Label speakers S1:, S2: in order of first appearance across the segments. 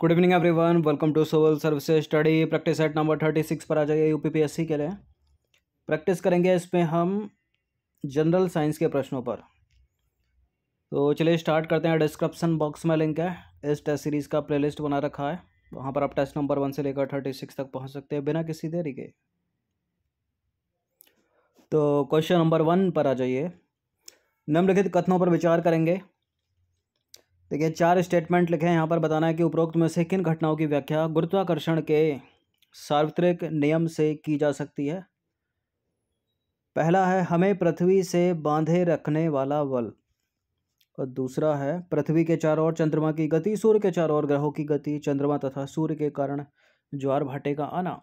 S1: Good evening everyone welcome to social service study practice set number thirty six पर आ जाइए UPPSC के लिए प्रैक्टिस करेंगे इसमें हम जनरल साइंस के प्रश्नों पर तो चलिए स्टार्ट करते हैं डिस्क्रिप्शन बॉक्स में लिंक है इस टेस्ट सीरीज़ का प्लेलिस्ट बना रखा है वहाँ पर आप टेस्ट नंबर वन से लेकर थर्टी सिक्स तक पहुँच सकते हैं बिना किसी देरी के तो क्वेश्चन नंबर वन पर आ जाइए निम्नलिखित कथनों पर विचार करेंगे देखिए चार स्टेटमेंट लिखे हैं यहाँ पर बताना है कि उपरोक्त में से किन घटनाओं की व्याख्या गुरुत्वाकर्षण के सार्वत्रिक नियम से की जा सकती है पहला है हमें पृथ्वी से बांधे रखने वाला बल और दूसरा है पृथ्वी के चारों ओर चंद्रमा की गति सूर्य के चारों ओर ग्रहों की गति चंद्रमा तथा सूर्य के कारण ज्वार भाटे का आना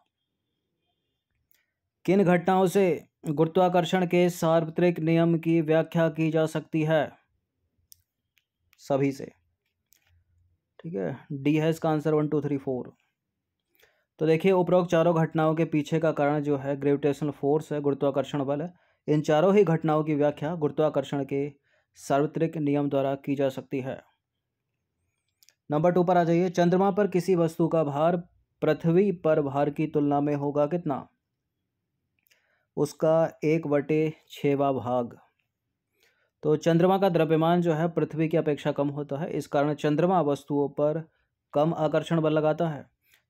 S1: किन घटनाओं से गुरुत्वाकर्षण के सार्वत्रिक नियम की व्याख्या की जा सकती है सभी से ठीक है डी है इसका answer one two three four तो देखिए उपरोक्त चारों घटनाओं के पीछे का कारण जो है ग्रेविटेशनल फोर्स है गुरुत्वाकर्षण बल है इन चारों ही घटनाओं की व्याख्या गुरुत्वाकर्षण के सार्वत्रिक नियम द्वारा की जा सकती है नंबर टू पर आ जाइए चंद्रमा पर किसी वस्तु का भार पृथ्वी पर भार की तुलना में होगा कितना उसका एक बटे छवा भाग तो चंद्रमा का द्रव्यमान जो है पृथ्वी की अपेक्षा कम होता है इस कारण चंद्रमा वस्तुओं पर कम आकर्षण बल लगाता है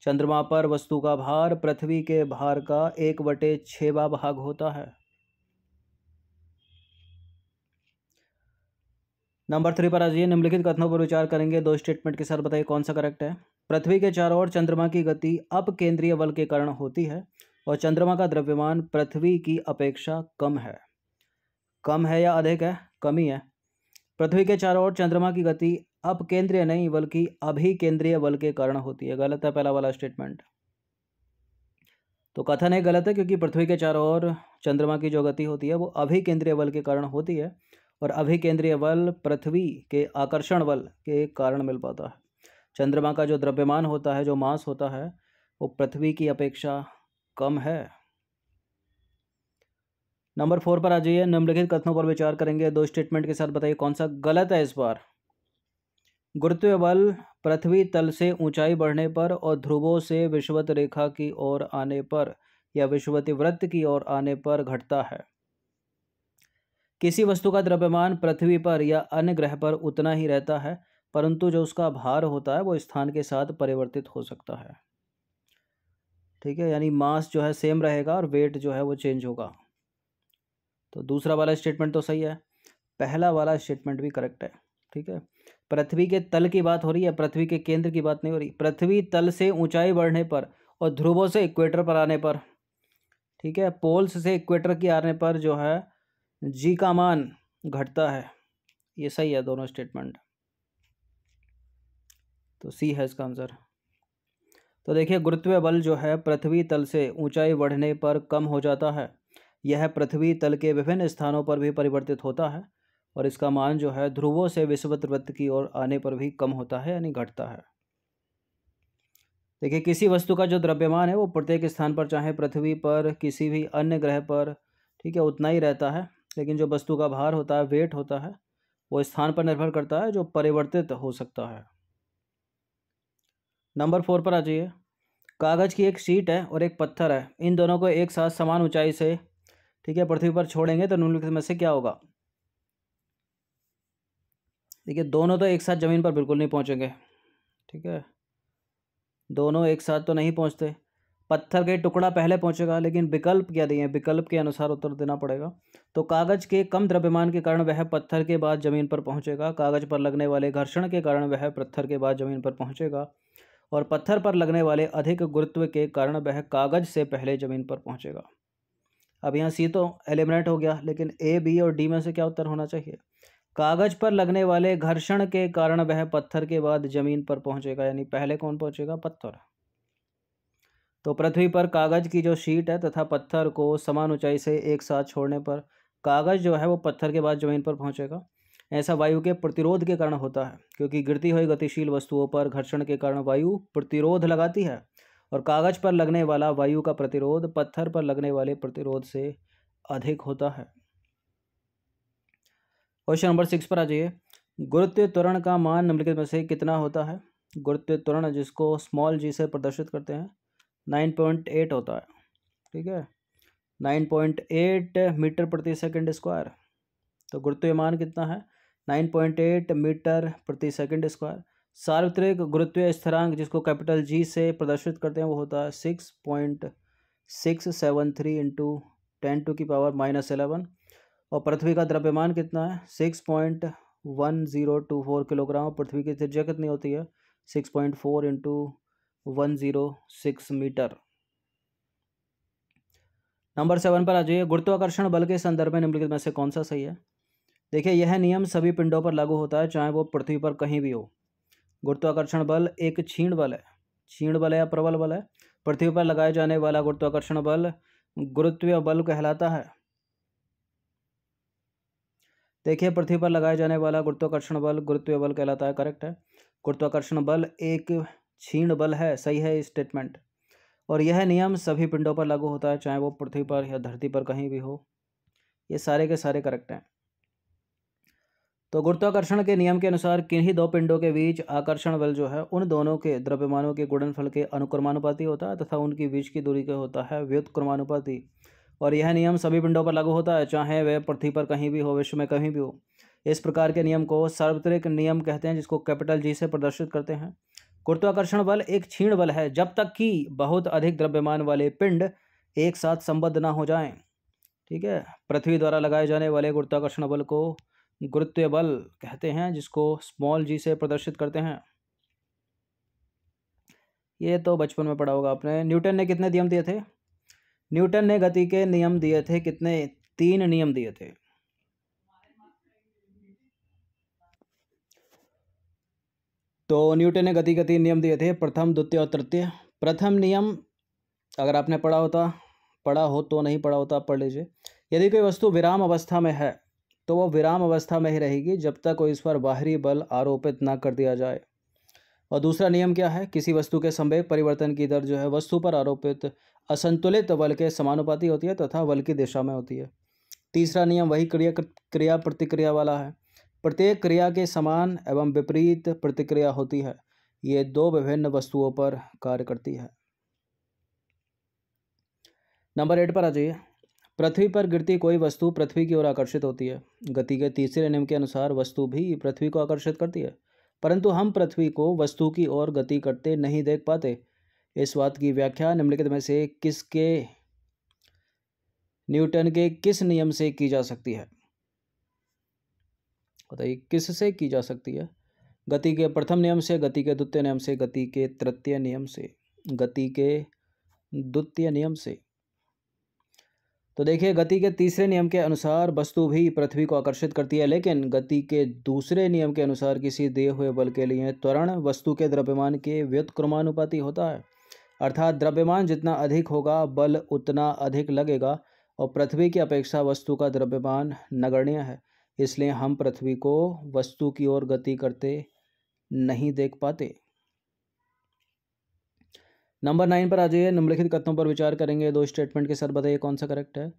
S1: चंद्रमा पर वस्तु का भार पृथ्वी के भार का एक बटे छेवा भाग होता है नंबर थ्री पर आ जाइए निम्नलिखित कथनों पर विचार करेंगे दो स्टेटमेंट के साथ बताइए कौन सा करेक्ट है पृथ्वी के चारों ओर चंद्रमा की गति अप केंद्रीय बल के कारण होती है और चंद्रमा का द्रव्यमान पृथ्वी की अपेक्षा कम है कम है या अधिक है कमी है पृथ्वी के चारों ओर चंद्रमा की गति अब केंद्रीय नहीं बल्कि अभी केंद्रीय बल के कारण होती है गलत है पहला वाला स्टेटमेंट तो कथन है गलत है क्योंकि पृथ्वी के चारों ओर चंद्रमा की जो गति होती है वो अभी केंद्रीय बल के कारण होती है और अभी केंद्रीय बल पृथ्वी के आकर्षण बल के कारण मिल पाता है चंद्रमा का जो द्रव्यमान होता है जो मास होता है वो पृथ्वी की अपेक्षा कम है नंबर फोर पर आ जाइए निम्नलिखित कथनों पर विचार करेंगे दो स्टेटमेंट के साथ बताइए कौन सा गलत है इस बार गुरुत्व बल पृथ्वी तल से ऊंचाई बढ़ने पर और ध्रुवों से विश्वत रेखा की ओर आने पर या विषुवती वृत्त की ओर आने पर घटता है किसी वस्तु का द्रव्यमान पृथ्वी पर या अन्य ग्रह पर उतना ही रहता है परंतु जो उसका भार होता है वो स्थान के साथ परिवर्तित हो सकता है ठीक है यानी मास जो है सेम रहेगा और वेट जो है वो चेंज होगा तो दूसरा वाला स्टेटमेंट तो सही है पहला वाला स्टेटमेंट भी करेक्ट है ठीक है पृथ्वी के तल की बात हो रही है पृथ्वी के केंद्र की बात नहीं हो रही पृथ्वी तल से ऊंचाई बढ़ने पर और ध्रुवों से इक्वेटर पर आने पर ठीक है पोल्स से इक्वेटर के आने पर जो है जी का मान घटता है ये सही है दोनों स्टेटमेंट तो सी है इसका आंसर तो देखिए गुरुत्व बल जो है पृथ्वी तल से ऊंचाई बढ़ने पर कम हो जाता है यह पृथ्वी तल के विभिन्न स्थानों पर भी परिवर्तित होता है और इसका मान जो है ध्रुवों से विश्वत वृत्त की ओर आने पर भी कम होता है यानी घटता है देखिए किसी वस्तु का जो द्रव्यमान है वो प्रत्येक स्थान पर चाहे पृथ्वी पर किसी भी अन्य ग्रह पर ठीक है उतना ही रहता है लेकिन जो वस्तु का भार होता है वेट होता है वो स्थान पर निर्भर करता है जो परिवर्तित हो सकता है नंबर फोर पर आ जाइए कागज़ की एक शीट है और एक पत्थर है इन दोनों को एक साथ समान ऊंचाई से ठीक है पृथ्वी पर छोड़ेंगे तो निम्नलिखित में से क्या होगा देखिए दोनों तो एक साथ ज़मीन पर बिल्कुल नहीं पहुँचेंगे ठीक है दोनों एक साथ तो नहीं पहुँचते पत्थर के टुकड़ा पहले पहुँचेगा लेकिन विकल्प क्या दिए विकल्प के अनुसार उत्तर देना पड़ेगा तो कागज़ के कम द्रव्यमान के कारण वह पत्थर के बाद ज़मीन पर पहुँचेगा कागज़ पर लगने वाले घर्षण के कारण वह पत्थर के बाद ज़मीन पर पहुँचेगा और पत्थर पर लगने वाले अधिक गुरुत्व के कारण वह कागज़ से पहले ज़मीन पर पहुँचेगा अब यहाँ सी तो एलिमिनेट हो गया लेकिन ए बी और डी में से क्या उत्तर होना चाहिए कागज पर लगने वाले घर्षण के कारण वह पत्थर के बाद जमीन पर पहुंचेगा यानी पहले कौन पहुंचेगा पत्थर तो पृथ्वी पर कागज की जो शीट है तथा पत्थर को समान ऊंचाई से एक साथ छोड़ने पर कागज जो है वो पत्थर के बाद जमीन पर पहुंचेगा ऐसा वायु के प्रतिरोध के कारण होता है क्योंकि गिरती हुई गतिशील वस्तुओं पर घर्षण के कारण वायु प्रतिरोध लगाती है और कागज़ पर लगने वाला वायु का प्रतिरोध पत्थर पर लगने वाले प्रतिरोध से अधिक होता है क्वेश्चन नंबर सिक्स पर आ जाइए गुरुत्व त्वरण का मान निम्नलिखित में से कितना होता है गुरुत्व त्वरण जिसको स्मॉल जी से प्रदर्शित करते हैं नाइन पॉइंट एट होता है ठीक है नाइन पॉइंट एट मीटर प्रति सेकंड स्क्वायर तो गुरुत्व मान कितना है नाइन पॉइंट एट मीटर प्रति सेकंड स्क्वायर सार्वत्रिक गुरुत्वीय स्थिरांक जिसको कैपिटल जी से प्रदर्शित करते हैं वो होता है six point six seven three into ten to की पावर माइनस एलेवन और पृथ्वी का द्रव्यमान कितना है six point one zero two four kilogram पृथ्वी की त्रिज्या कितनी होती है six point four into one zero six metre number seven पर आ जाइए गुरुत्वाकर्षण बल के संदर्भ में निम्नलिखित में से कौन सा सही है देखिए यह नियम सभी पिंडों पर लागू होता है चाहे वो पृथ्वी पर कहीं भी हो गुरुत्वाकर्षण बल एक छीण बल है छीण बल है या प्रबल बल है पृथ्वी पर लगाए जाने वाला गुरुत्वाकर्षण बल गुरुत्वीय बल कहलाता है देखिए पृथ्वी पर लगाए जाने वाला गुरुत्वाकर्षण बल गुरुत्वीय बल कहलाता है करेक्ट है गुरुत्वाकर्षण बल एक छीण बल है सही है स्टेटमेंट और यह नियम सभी पिंडों पर लागू होता है चाहे वो पृथ्वी पर या धरती पर कहीं भी हो ये सारे के सारे करेक्ट हैं तो गुरुत्वाकर्षण के नियम के अनुसार किन्हीं दो पिंडों के बीच आकर्षण बल जो है उन दोनों के द्रव्यमानों के गुणनफल के अनुक्रमानुपाति होता है तथा उनकी बीच की दूरी का होता है क्रमानुपाति और यह नियम सभी पिंडों पर लागू होता है चाहे वह पृथ्वी पर कहीं भी हो विश्व में कहीं भी हो इस प्रकार के नियम को सार्वत्रिक नियम कहते हैं जिसको कैपिटल जी से प्रदर्शित करते हैं गुरुत्वाकर्षण बल एक क्षीण बल है जब तक कि बहुत अधिक द्रव्यमान वाले पिंड एक साथ संबद्ध ना हो जाएं ठीक है पृथ्वी द्वारा लगाए जाने वाले गुरुत्वाकर्षण बल को गुरुत्व बल कहते हैं जिसको स्मॉल जी से प्रदर्शित करते हैं ये तो बचपन में पढ़ा होगा आपने न्यूटन ने कितने नियम दिए थे न्यूटन ने गति के नियम दिए थे कितने तीन नियम दिए थे तो न्यूटन ने गति के तीन नियम दिए थे प्रथम द्वितीय और तृतीय प्रथम नियम अगर आपने पढ़ा होता पढ़ा हो तो नहीं पढ़ा होता आप पढ़ लीजिए यदि कोई वस्तु विराम अवस्था में है तो वह विराम अवस्था में ही रहेगी जब तक वो इस पर बाहरी बल आरोपित ना कर दिया जाए और दूसरा नियम क्या है किसी वस्तु के संवेग परिवर्तन की दर जो है वस्तु पर आरोपित असंतुलित बल के समानुपाती होती है तथा बल की दिशा में होती है तीसरा नियम वही क्रिया क्रिया प्रतिक्रिया वाला है प्रत्येक क्रिया के समान एवं विपरीत प्रतिक्रिया होती है ये दो विभिन्न वस्तुओं पर कार्य करती है नंबर एट पर आ जाइए पृथ्वी पर गिरती कोई वस्तु पृथ्वी की ओर आकर्षित होती है गति के तीसरे नियम के अनुसार वस्तु भी पृथ्वी को आकर्षित करती है परंतु हम पृथ्वी को वस्तु की ओर गति करते नहीं देख पाते इस बात की व्याख्या निम्नलिखित में से किसके न्यूटन के किस नियम से की जा सकती है बताइए किस से की जा सकती है गति के प्रथम नियम से गति के द्वितीय नियम से गति के तृतीय नियम से गति के द्वितीय नियम से तो देखिए गति के तीसरे नियम के अनुसार वस्तु भी पृथ्वी को आकर्षित करती है लेकिन गति के दूसरे नियम के अनुसार किसी दिए हुए बल के लिए त्वरण वस्तु के द्रव्यमान के व्युत्क्रमानुपाती होता है अर्थात द्रव्यमान जितना अधिक होगा बल उतना अधिक लगेगा और पृथ्वी की अपेक्षा वस्तु का द्रव्यमान नगण्य है इसलिए हम पृथ्वी को वस्तु की ओर गति करते नहीं देख पाते नंबर नाइन पर आ जाइए निम्नलिखित कथनों पर विचार करेंगे दो स्टेटमेंट के साथ बताइए कौन सा करेक्ट है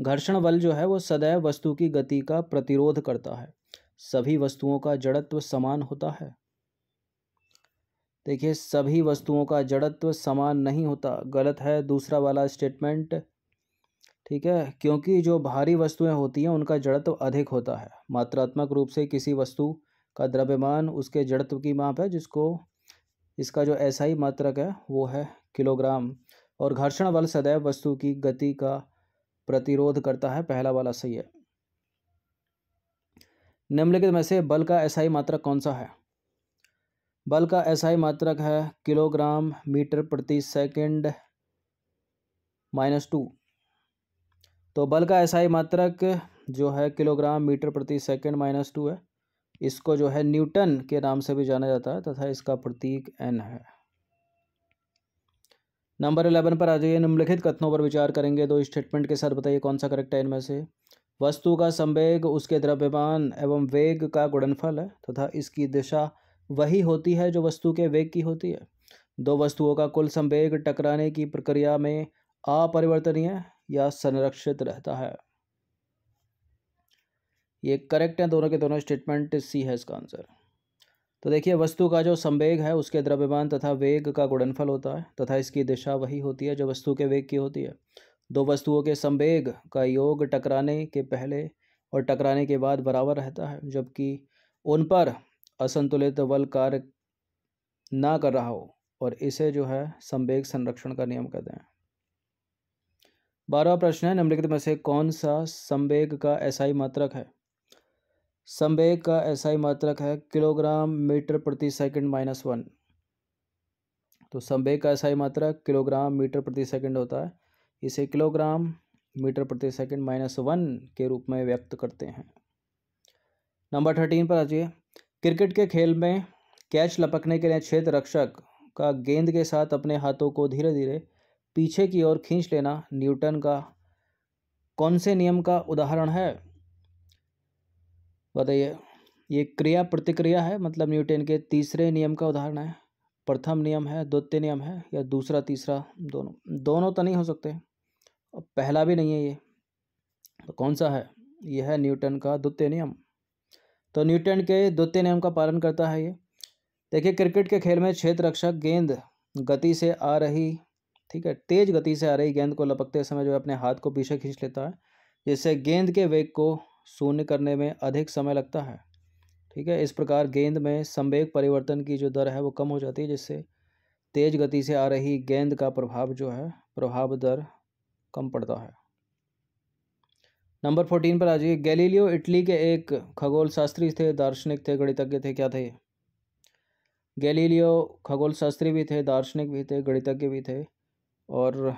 S1: घर्षण बल जो है वो सदैव वस्तु की गति का प्रतिरोध करता है सभी वस्तुओं का जड़त्व समान होता है देखिए सभी वस्तुओं का जड़त्व समान नहीं होता गलत है दूसरा वाला स्टेटमेंट ठीक है क्योंकि जो भारी वस्तुएं होती हैं उनका जड़त्व अधिक होता है मात्रात्मक रूप से किसी वस्तु का द्रव्यमान उसके जड़त्व की माप है जिसको इसका जो ऐसा ही मात्रक है वो है किलोग्राम और घर्षण बल सदैव वस्तु की गति का प्रतिरोध करता है पहला वाला सही है निम्नलिखित में से बल का ऐसा ही मात्रक कौन सा है बल का ऐसा ही मात्रक है किलोग्राम मीटर प्रति सेकंड माइनस टू तो बल का ऐसा ही मात्रक जो है किलोग्राम मीटर प्रति सेकंड माइनस टू है इसको जो है न्यूटन के नाम से भी जाना जाता है तथा इसका प्रतीक एन है नंबर इलेवन पर आ जाइए निम्नलिखित कथनों पर विचार करेंगे दो तो स्टेटमेंट के साथ बताइए कौन सा करेक्ट है इनमें से वस्तु का संवेग उसके द्रव्यमान एवं वेग का गुणनफल है तथा इसकी दिशा वही होती है जो वस्तु के वेग की होती है दो वस्तुओं का कुल संवेग टकराने की प्रक्रिया में अपरिवर्तनीय या संरक्षित रहता है ये करेक्ट हैं दोनों के दोनों स्टेटमेंट सी है इसका आंसर तो देखिए वस्तु का जो संवेग है उसके द्रव्यमान तथा वेग का गुणनफल होता है तथा इसकी दिशा वही होती है जो वस्तु के वेग की होती है दो वस्तुओं के संवेग का योग टकराने के पहले और टकराने के बाद बराबर रहता है जबकि उन पर असंतुलित बल कार्य ना कर रहा हो और इसे जो है संवेग संरक्षण का नियम कहते हैं बारहवा प्रश्न है निम्नलिखित में से कौन सा संवेग का ऐसा ही मात्रक है संवेग का एसआई मात्रक है किलोग्राम मीटर प्रति सेकंड माइनस वन तो संवेग का एसआई मात्रक किलोग्राम मीटर प्रति सेकंड होता है इसे किलोग्राम मीटर प्रति सेकंड माइनस वन के रूप में व्यक्त करते हैं नंबर थर्टीन पर आ जाइए क्रिकेट के खेल में कैच लपकने के लिए छेद रक्षक का गेंद के साथ अपने हाथों को धीरे धीरे पीछे की ओर खींच लेना न्यूटन का कौन से नियम का उदाहरण है बताइए ये क्रिया प्रतिक्रिया है मतलब न्यूटन के तीसरे नियम का उदाहरण है प्रथम नियम है द्वितीय नियम है या दूसरा तीसरा दोनों दोनों तो नहीं हो सकते और पहला भी नहीं है ये तो कौन सा है यह है न्यूटन का द्वितीय नियम तो न्यूटन के द्वितीय नियम का पालन करता है ये देखिए क्रिकेट के खेल में क्षेत्र रक्षक गेंद गति से आ रही ठीक है तेज गति से आ रही गेंद को लपकते समय जो है अपने हाथ को पीछे खींच लेता है जिससे गेंद के वेग को शून्य करने में अधिक समय लगता है ठीक है इस प्रकार गेंद में संवेग परिवर्तन की जो दर है वो कम हो जाती है जिससे तेज गति से आ रही गेंद का प्रभाव जो है प्रभाव दर कम पड़ता है नंबर फोर्टीन पर आ जाइए गैलीलियो इटली के एक खगोल शास्त्री थे दार्शनिक थे गणितज्ञ थे क्या थे गैलीलियो खगोल शास्त्री भी थे दार्शनिक भी थे गणितज्ञ भी थे और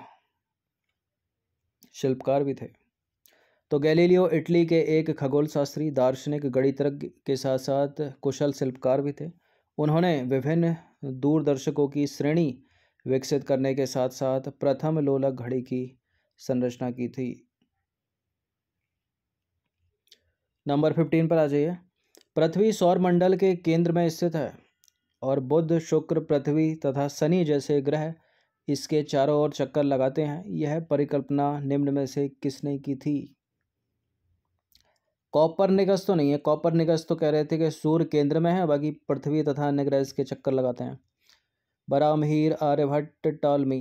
S1: शिल्पकार भी थे तो गैलीलियो इटली के एक खगोल शास्त्री दार्शनिक गणितज्ञ के साथ साथ कुशल शिल्पकार भी थे उन्होंने विभिन्न दूरदर्शकों की श्रेणी विकसित करने के साथ साथ प्रथम लोलक घड़ी की संरचना की थी नंबर फिफ्टीन पर आ जाइए पृथ्वी सौरमंडल के केंद्र में स्थित है और बुध शुक्र पृथ्वी तथा शनि जैसे ग्रह इसके चारों ओर चक्कर लगाते हैं यह परिकल्पना निम्न में से किसने की थी कॉपर निगस तो नहीं है कॉपर निगस तो कह रहे थे कि सूर्य केंद्र में है बाकी पृथ्वी तथा अन्य ग्रह इसके चक्कर लगाते हैं बरामहीर आर्यभट्ट टालमी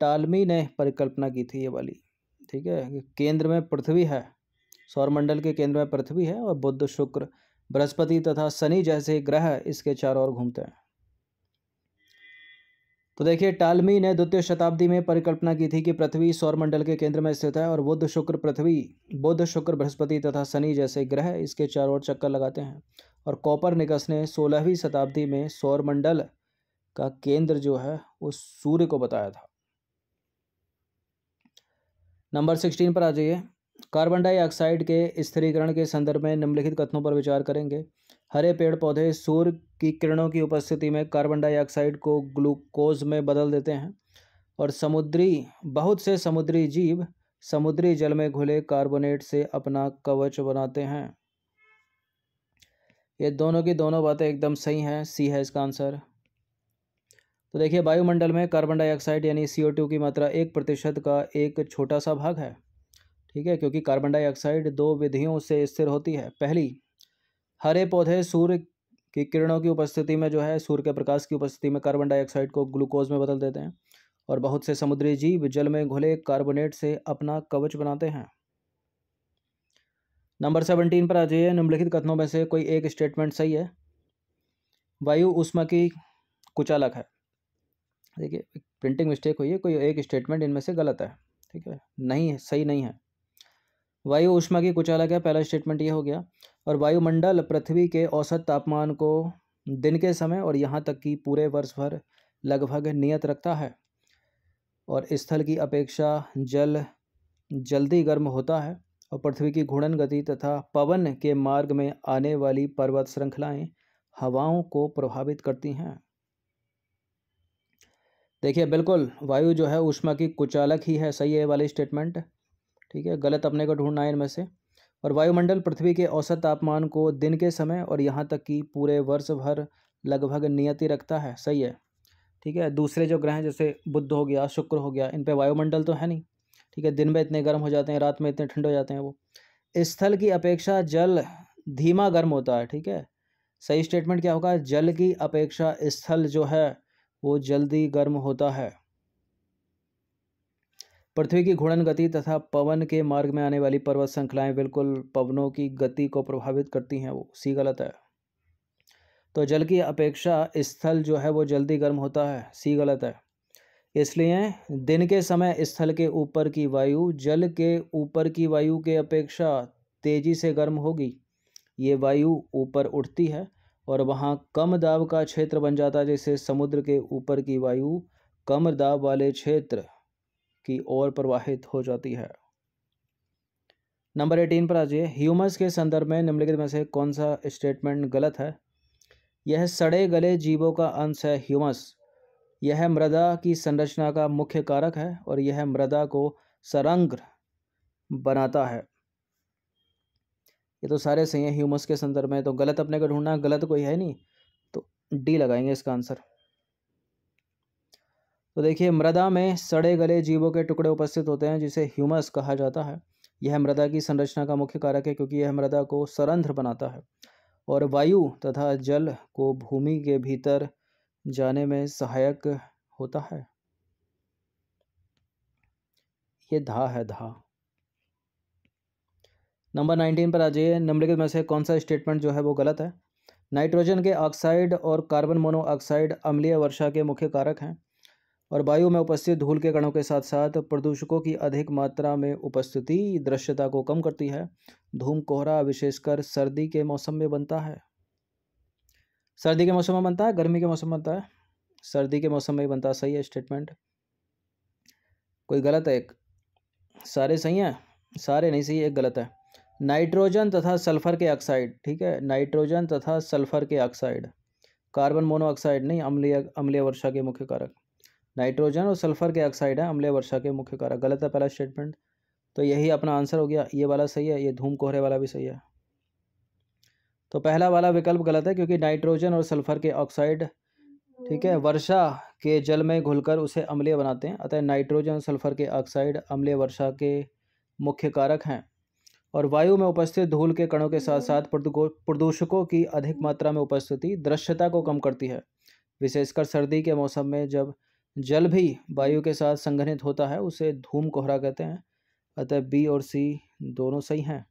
S1: टालमी ने परिकल्पना की थी ये वाली ठीक है केंद्र में पृथ्वी है सौरमंडल के केंद्र में पृथ्वी है और बुद्ध शुक्र बृहस्पति तथा शनि जैसे ग्रह इसके चारों ओर घूमते हैं तो देखिए टालमी ने द्वितीय शताब्दी में परिकल्पना की थी कि पृथ्वी सौरमंडल के केंद्र में स्थित है और बुद्ध शुक्र पृथ्वी बुद्ध शुक्र बृहस्पति तथा शनि जैसे ग्रह इसके चारों ओर चक्कर लगाते हैं और कॉपर निकस ने सोलहवीं शताब्दी में सौरमंडल का केंद्र जो है वो सूर्य को बताया था नंबर सिक्सटीन पर आ जाइए कार्बन डाइऑक्साइड के स्थिरीकरण के संदर्भ में निम्नलिखित कथनों पर विचार करेंगे हरे पेड़ पौधे सूर्य कि किरणों की उपस्थिति में कार्बन डाइऑक्साइड को ग्लूकोज में बदल देते हैं और समुद्री बहुत से समुद्री जीव समुद्री जल में घुले कार्बोनेट से अपना कवच बनाते हैं ये दोनों की दोनों बातें एकदम सही हैं सी है इसका आंसर तो देखिए वायुमंडल में कार्बन डाइऑक्साइड यानी सी की मात्रा एक प्रतिशत का एक छोटा सा भाग है ठीक है क्योंकि कार्बन डाइऑक्साइड दो विधियों से स्थिर होती है पहली हरे पौधे सूर्य कि किरणों की उपस्थिति में जो है सूर्य के प्रकाश की उपस्थिति में कार्बन डाइऑक्साइड को ग्लूकोज में बदल देते हैं और बहुत से समुद्री जीव जल में घुले कार्बोनेट से अपना कवच बनाते हैं नंबर सेवनटीन पर आ जाइए निम्नलिखित कथनों में से कोई एक स्टेटमेंट सही है वायु उष्मा की कुचालक है देखिए प्रिंटिंग मिस्टेक हुई है कोई एक स्टेटमेंट इनमें से गलत है ठीक है नहीं है सही नहीं है वायु ऊष्मा की कुछ अलग है पहला स्टेटमेंट ये हो गया और वायुमंडल पृथ्वी के औसत तापमान को दिन के समय और यहाँ तक कि पूरे वर्ष भर लगभग नियत रखता है और स्थल की अपेक्षा जल जल्दी गर्म होता है और पृथ्वी की घूर्णन गति तथा पवन के मार्ग में आने वाली पर्वत श्रृंखलाएं हवाओं को प्रभावित करती हैं देखिए बिल्कुल वायु जो है ऊष्मा की कुचालक ही है सही है वाली स्टेटमेंट ठीक है गलत अपने को ढूंढना है इनमें से और वायुमंडल पृथ्वी के औसत तापमान को दिन के समय और यहाँ तक कि पूरे वर्ष भर लगभग नियति रखता है सही है ठीक है दूसरे जो ग्रह हैं जैसे बुद्ध हो गया शुक्र हो गया इन पर वायुमंडल तो है नहीं ठीक है दिन में इतने गर्म हो जाते हैं रात में इतने ठंड हो जाते हैं वो स्थल की अपेक्षा जल धीमा गर्म होता है ठीक है सही स्टेटमेंट क्या होगा जल की अपेक्षा स्थल जो है वो जल्दी गर्म होता है पृथ्वी की घूर्णन गति तथा पवन के मार्ग में आने वाली पर्वत श्रृंखलाएँ बिल्कुल पवनों की गति को प्रभावित करती हैं वो सी गलत है तो जल की अपेक्षा स्थल जो है वो जल्दी गर्म होता है सी गलत है इसलिए दिन के समय स्थल के ऊपर की वायु जल के ऊपर की वायु के अपेक्षा तेज़ी से गर्म होगी ये वायु ऊपर उठती है और वहाँ कम दाब का क्षेत्र बन जाता है जैसे समुद्र के ऊपर की वायु कम दाब वाले क्षेत्र की ओर प्रवाहित हो जाती है नंबर एटीन पर आ जाइए ह्यूमस के संदर्भ में निम्नलिखित में से कौन सा स्टेटमेंट गलत है यह सड़े गले जीवों का अंश है ह्यूमस यह मृदा की संरचना का मुख्य कारक है और यह मृदा को सरंग्र बनाता है ये तो सारे सही हैं ह्यूमस के संदर्भ में तो गलत अपने को ढूंढना गलत कोई है नहीं तो डी लगाएंगे इसका आंसर तो देखिए मृदा में सड़े गले जीवों के टुकड़े उपस्थित होते हैं जिसे ह्यूमस कहा जाता है यह मृदा की संरचना का मुख्य कारक है क्योंकि यह मृदा को सरंध्र बनाता है और वायु तथा जल को भूमि के भीतर जाने में सहायक होता है ये धा है धा नंबर नाइनटीन पर आ जाइए निम्नलिखित में से कौन सा स्टेटमेंट जो है वो गलत है नाइट्रोजन के ऑक्साइड और कार्बन मोनोऑक्साइड अम्लीय वर्षा के मुख्य कारक हैं और वायु में उपस्थित धूल के कणों के साथ साथ प्रदूषकों की अधिक मात्रा में उपस्थिति दृश्यता को कम करती है धूम कोहरा विशेषकर सर्दी के मौसम में बनता है सर्दी के मौसम में बनता है गर्मी के मौसम में बनता है सर्दी के मौसम में ही बनता है सही है स्टेटमेंट कोई गलत है एक सारे सही हैं सारे नहीं सही एक गलत है नाइट्रोजन तथा सल्फर के ऑक्साइड ठीक है नाइट्रोजन तथा सल्फर के ऑक्साइड कार्बन मोनोऑक्साइड नहीं अम्लीय अम्लीय वर्षा के मुख्य कारक नाइट्रोजन और सल्फर के ऑक्साइड है अम्ले वर्षा के मुख्य कारक गलत है पहला स्टेटमेंट तो यही अपना आंसर हो गया ये वाला सही है ये धूम कोहरे वाला भी सही है तो पहला वाला विकल्प गलत है क्योंकि नाइट्रोजन और सल्फर के ऑक्साइड ठीक है वर्षा के जल में घुलकर उसे अम्लीय बनाते हैं अतः नाइट्रोजन सल्फर के ऑक्साइड अम्लीय वर्षा के मुख्य कारक हैं और वायु में उपस्थित धूल के कणों के साथ साथ प्रदूषकों की अधिक मात्रा में उपस्थिति दृश्यता को कम करती है विशेषकर सर्दी के मौसम में जब जल भी वायु के साथ संघनित होता है उसे धूम कोहरा कहते हैं अतः बी और सी दोनों सही हैं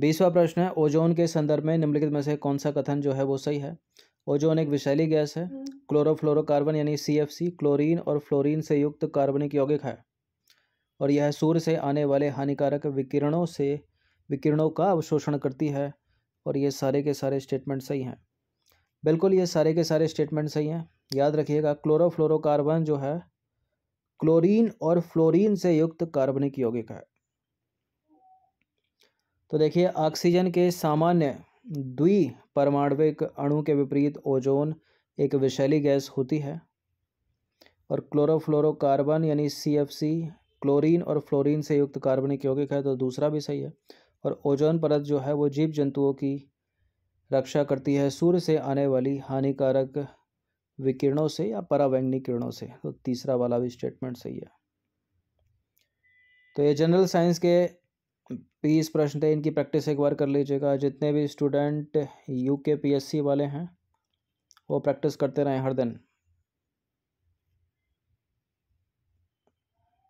S1: बीसवा प्रश्न है ओजोन के संदर्भ में निम्नलिखित में से कौन सा कथन जो है वो सही है ओजोन एक विषैली गैस है हम्म। क्लोरोफ्लोरोकार्बन यानी सी क्लोरीन और फ्लोरीन से युक्त कार्बनिक यौगिक है और यह सूर्य से आने वाले हानिकारक विकिरणों से विकिरणों का अवशोषण करती है और ये सारे के सारे स्टेटमेंट सही हैं बिल्कुल ये सारे के सारे स्टेटमेंट सही हैं याद रखिएगा क्लोरोफ्लोरोकार्बन जो है क्लोरीन और फ्लोरीन से युक्त कार्बनिक यौगिक है तो देखिए ऑक्सीजन के सामान्य द्वि परमाणविक अणु के विपरीत ओजोन एक विषैली गैस होती है और क्लोरोफ्लोरोकार्बन यानी सी एफ सी क्लोरीन और फ्लोरीन से युक्त कार्बनिक यौगिक है तो दूसरा भी सही है और ओजोन परत जो है वो जीव जंतुओं की रक्षा करती है सूर्य से आने वाली हानिकारक विकिरणों से या परावैंगनी किरणों से तो तीसरा वाला भी स्टेटमेंट सही है तो ये जनरल साइंस के बीस प्रश्न थे इनकी प्रैक्टिस एक बार कर लीजिएगा जितने भी स्टूडेंट यू के पी वाले हैं वो प्रैक्टिस करते रहें हर दिन